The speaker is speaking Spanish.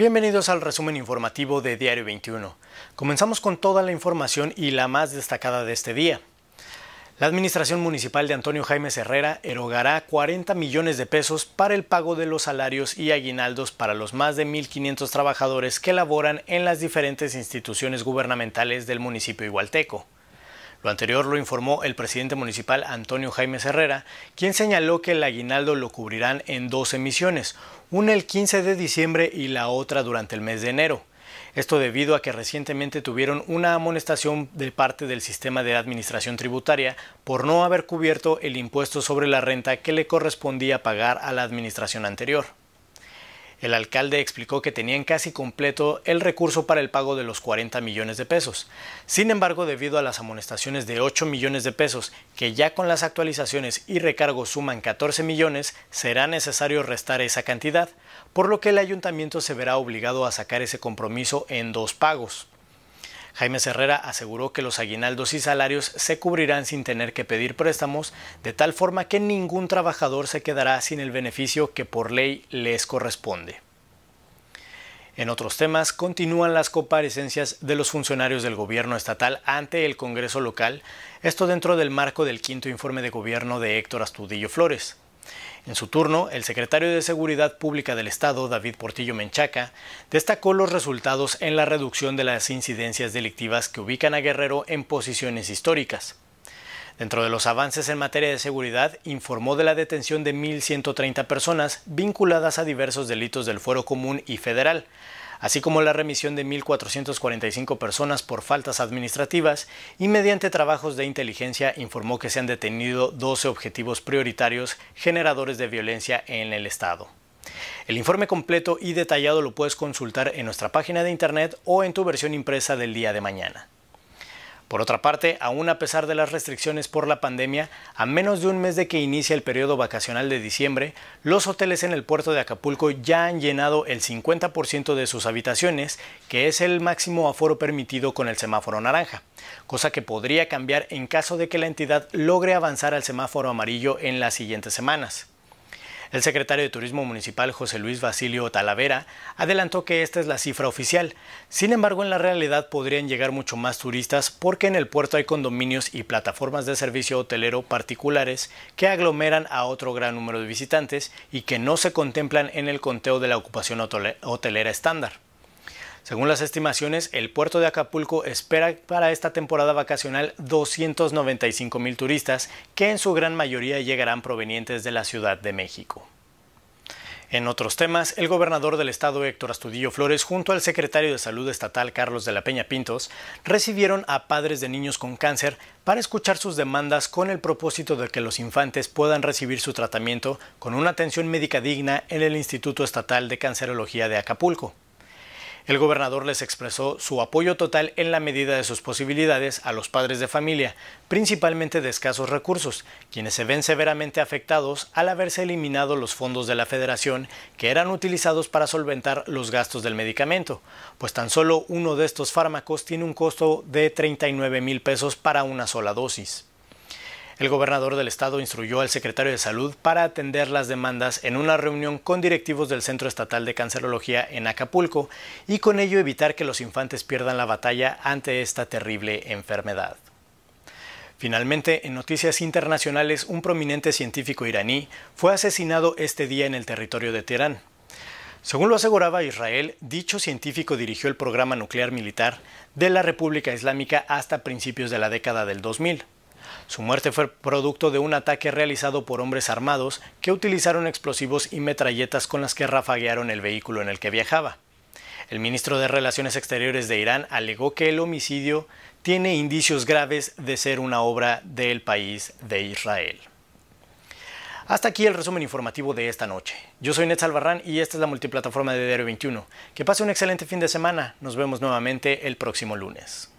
Bienvenidos al resumen informativo de Diario 21. Comenzamos con toda la información y la más destacada de este día. La Administración Municipal de Antonio Jaime Herrera erogará 40 millones de pesos para el pago de los salarios y aguinaldos para los más de 1.500 trabajadores que laboran en las diferentes instituciones gubernamentales del municipio igualteco. Lo anterior lo informó el presidente municipal Antonio Jaime Herrera, quien señaló que el aguinaldo lo cubrirán en dos emisiones, una el 15 de diciembre y la otra durante el mes de enero. Esto debido a que recientemente tuvieron una amonestación de parte del sistema de administración tributaria por no haber cubierto el impuesto sobre la renta que le correspondía pagar a la administración anterior. El alcalde explicó que tenían casi completo el recurso para el pago de los 40 millones de pesos. Sin embargo, debido a las amonestaciones de 8 millones de pesos, que ya con las actualizaciones y recargos suman 14 millones, será necesario restar esa cantidad, por lo que el ayuntamiento se verá obligado a sacar ese compromiso en dos pagos. Jaime Herrera aseguró que los aguinaldos y salarios se cubrirán sin tener que pedir préstamos, de tal forma que ningún trabajador se quedará sin el beneficio que por ley les corresponde. En otros temas, continúan las comparecencias de los funcionarios del gobierno estatal ante el Congreso local, esto dentro del marco del quinto informe de gobierno de Héctor Astudillo Flores. En su turno, el secretario de Seguridad Pública del Estado, David Portillo Menchaca, destacó los resultados en la reducción de las incidencias delictivas que ubican a Guerrero en posiciones históricas. Dentro de los avances en materia de seguridad, informó de la detención de 1.130 personas vinculadas a diversos delitos del Fuero Común y Federal, así como la remisión de 1.445 personas por faltas administrativas y mediante trabajos de inteligencia informó que se han detenido 12 objetivos prioritarios generadores de violencia en el Estado. El informe completo y detallado lo puedes consultar en nuestra página de internet o en tu versión impresa del día de mañana. Por otra parte, aún a pesar de las restricciones por la pandemia, a menos de un mes de que inicia el periodo vacacional de diciembre, los hoteles en el puerto de Acapulco ya han llenado el 50% de sus habitaciones, que es el máximo aforo permitido con el semáforo naranja, cosa que podría cambiar en caso de que la entidad logre avanzar al semáforo amarillo en las siguientes semanas. El secretario de Turismo Municipal José Luis Basilio Talavera adelantó que esta es la cifra oficial. Sin embargo, en la realidad podrían llegar mucho más turistas porque en el puerto hay condominios y plataformas de servicio hotelero particulares que aglomeran a otro gran número de visitantes y que no se contemplan en el conteo de la ocupación hotelera estándar. Según las estimaciones, el puerto de Acapulco espera para esta temporada vacacional 295 mil turistas, que en su gran mayoría llegarán provenientes de la Ciudad de México. En otros temas, el gobernador del estado Héctor Astudillo Flores junto al secretario de Salud Estatal Carlos de la Peña Pintos recibieron a padres de niños con cáncer para escuchar sus demandas con el propósito de que los infantes puedan recibir su tratamiento con una atención médica digna en el Instituto Estatal de Cancerología de Acapulco. El gobernador les expresó su apoyo total en la medida de sus posibilidades a los padres de familia, principalmente de escasos recursos, quienes se ven severamente afectados al haberse eliminado los fondos de la federación que eran utilizados para solventar los gastos del medicamento, pues tan solo uno de estos fármacos tiene un costo de 39 mil pesos para una sola dosis. El gobernador del estado instruyó al secretario de Salud para atender las demandas en una reunión con directivos del Centro Estatal de Cancerología en Acapulco y con ello evitar que los infantes pierdan la batalla ante esta terrible enfermedad. Finalmente, en noticias internacionales, un prominente científico iraní fue asesinado este día en el territorio de Teherán. Según lo aseguraba Israel, dicho científico dirigió el programa nuclear militar de la República Islámica hasta principios de la década del 2000. Su muerte fue producto de un ataque realizado por hombres armados que utilizaron explosivos y metralletas con las que rafaguearon el vehículo en el que viajaba. El ministro de Relaciones Exteriores de Irán alegó que el homicidio tiene indicios graves de ser una obra del país de Israel. Hasta aquí el resumen informativo de esta noche. Yo soy Ned Salvarrán y esta es la multiplataforma de Diario 21. Que pase un excelente fin de semana. Nos vemos nuevamente el próximo lunes.